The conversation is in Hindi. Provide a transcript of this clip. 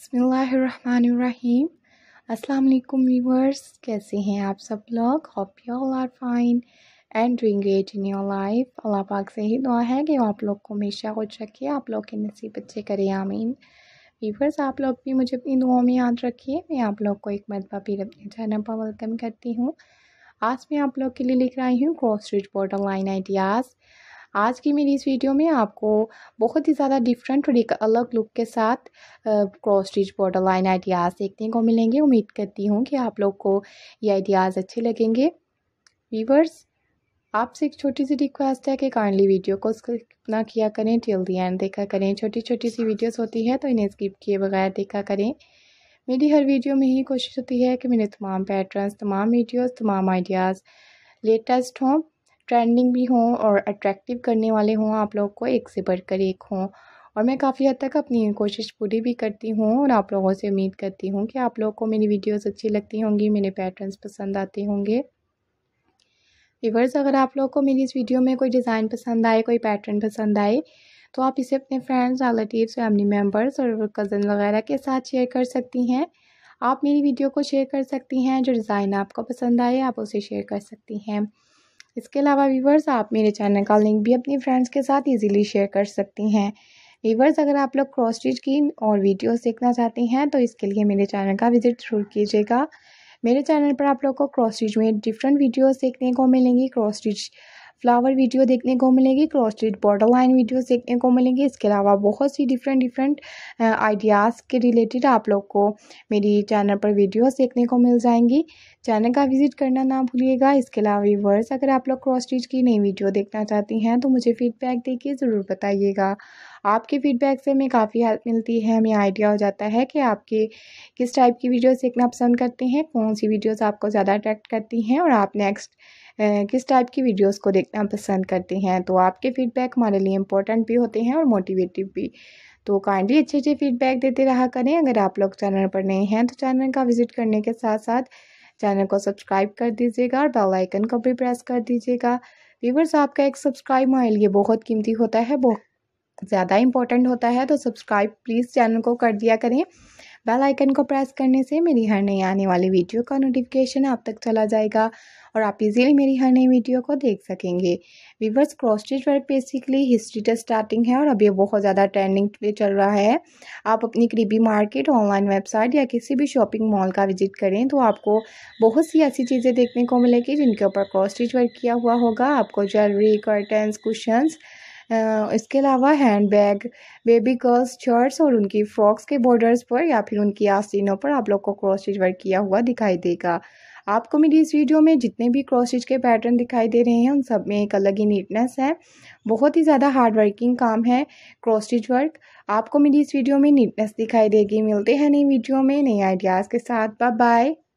बसमीम् अल्लाम व्यूवर्स कैसे हैं आप सब लोग hope you all are fine and doing great in your life Allah पाक से ही दुआ है कि आप लोग को हमेशा खुश रखिए आप लोग के नसीब अच्छे करे आमीन व्यूवर्स आप लोग भी मुझे अपनी दुआओं में याद रखिए मैं आप लोग को एक मरतबा फिर अपने चैनल पर वेलकम करती हूँ आज मैं आप लोग के लिए लिख रही हूँ cross report border line ideas आज की मेरी इस वीडियो में आपको बहुत ही ज़्यादा डिफरेंट और एक अलग लुक के साथ cross stitch border line ideas देखने को मिलेंगे उम्मीद करती हूँ कि आप लोग को ये आइडियाज़ अच्छे लगेंगे वीवर्स आपसे एक छोटी सी रिक्वेस्ट है कि काइंडली वीडियो को स्किप ना किया करें टिल दी एंड देखा करें छोटी छोटी सी वीडियोस होती है तो इन्हें स्किप किए बगैर देखा करें मेरी हर वीडियो में ही कोशिश होती है कि मेरे तमाम पैटर्न्स तमाम वीडियोस तमाम आइडियाज़ लेटेस्ट हों ट्रेंडिंग भी हों और अट्रैक्टिव करने वाले हों आप लोग को एक से बढ़कर एक हों और मैं काफ़ी हद तक अपनी कोशिश पूरी भी करती हूँ और आप लोगों से उम्मीद करती हूँ कि आप लोगों को मेरी वीडियोस अच्छी लगती होंगी मेरे पैटर्न्स पसंद आते होंगे व्यूवर्स अगर आप लोगों को मेरी इस वीडियो में कोई डिज़ाइन पसंद आए कोई पैटर्न पसंद आए तो आप इसे अपने फ्रेंड्स रिलेटिव फैमिली मेम्बर्स और कज़न वगैरह के साथ शेयर कर सकती हैं आप मेरी वीडियो को शेयर कर सकती हैं जो डिज़ाइन आपको पसंद आए आप उसे शेयर कर सकती हैं इसके अलावा व्यूवर्स आप मेरे चैनल का लिंक भी अपनी फ्रेंड्स के साथ ईजिली शेयर कर सकती हैं व्यूवर्स अगर आप लोग क्रॉस स्टिच की और वीडियो देखना चाहती हैं तो इसके लिए मेरे चैनल का विज़िट ज़रूर कीजिएगा मेरे चैनल पर आप लोग को क्रॉस स्टिच में डिफरेंट वीडियोस देखने को मिलेंगी क्रॉस स्टिच फ्लावर वीडियो देखने को मिलेगी स्ट्रीट बॉर्डर लाइन वीडियोस देखने को मिलेंगी इसके अलावा बहुत सी डिफरेंट डिफरेंट आइडियाज़ के रिलेटेड आप लोग को मेरी चैनल पर वीडियोस देखने को मिल जाएंगी चैनल का विजिट करना ना भूलिएगा इसके अलावा वर्स अगर आप लोग क्रॉस स्ट्रीट की नई वीडियो देखना चाहती हैं तो मुझे फीडबैक देके ज़रूर बताइएगा आपके फीडबैक से हमें काफ़ी हेल्प मिलती है हमें आइडिया हो जाता है कि आपके किस टाइप की वीडियोस देखना पसंद करते हैं कौन सी वीडियोस आपको ज़्यादा अट्रैक्ट करती हैं और आप नेक्स्ट किस टाइप की वीडियोस को देखना पसंद करते हैं तो आपके फीडबैक हमारे लिए इंपॉर्टेंट भी होते हैं और मोटिवेटिव भी तो काइंडली अच्छे अच्छे फीडबैक देते रहा करें अगर आप लोग चैनल पर नए हैं तो चैनल का विजिट करने के साथ साथ चैनल को सब्सक्राइब कर दीजिएगा और बेल आइकन को भी प्रेस कर दीजिएगा व्यूवर्स आपका एक सब्सक्राइब हमारे लिए बहुत कीमती होता है बहुत ज़्यादा इंपॉर्टेंट होता है तो सब्सक्राइब प्लीज़ चैनल को कर दिया करें बेल आइकन को प्रेस करने से मेरी हर नई आने वाली वीडियो का नोटिफिकेशन आप तक चला जाएगा और आप इजीली मेरी हर नई वीडियो को देख सकेंगे viewers cross stitch work basically history test starting है और अभी बहुत ज़्यादा ट्रेंडिंग पे चल रहा है आप अपनी करीबी मार्केट ऑनलाइन वेबसाइट या किसी भी शॉपिंग मॉल का विजिट करें तो आपको बहुत सी ऐसी चीज़ें देखने को मिलेगी जिनके ऊपर क्रॉस स्टिच वर्क किया हुआ होगा आपको ज्वेलरी कर्टन्स कुशंस इसके अलावा hand bag baby girls shirts और उनकी फ्रॉक्स के बॉर्डर्स पर या फिर उनकी आस्तीनों पर आप लोग को स्टिच वर्क किया हुआ दिखाई देगा आपको मेरी इस वीडियो में जितने भी क्रॉसस्टिच के पैटर्न दिखाई दे रहे हैं उन सब में एक अलग ही नीटनेस है बहुत ही ज़्यादा हार्ड वर्किंग काम है स्टिच वर्क आपको मेरी इस वीडियो में नीटनेस दिखाई देगी मिलते हैं नई वीडियो में नए आइडियाज़ के साथ बाय बाय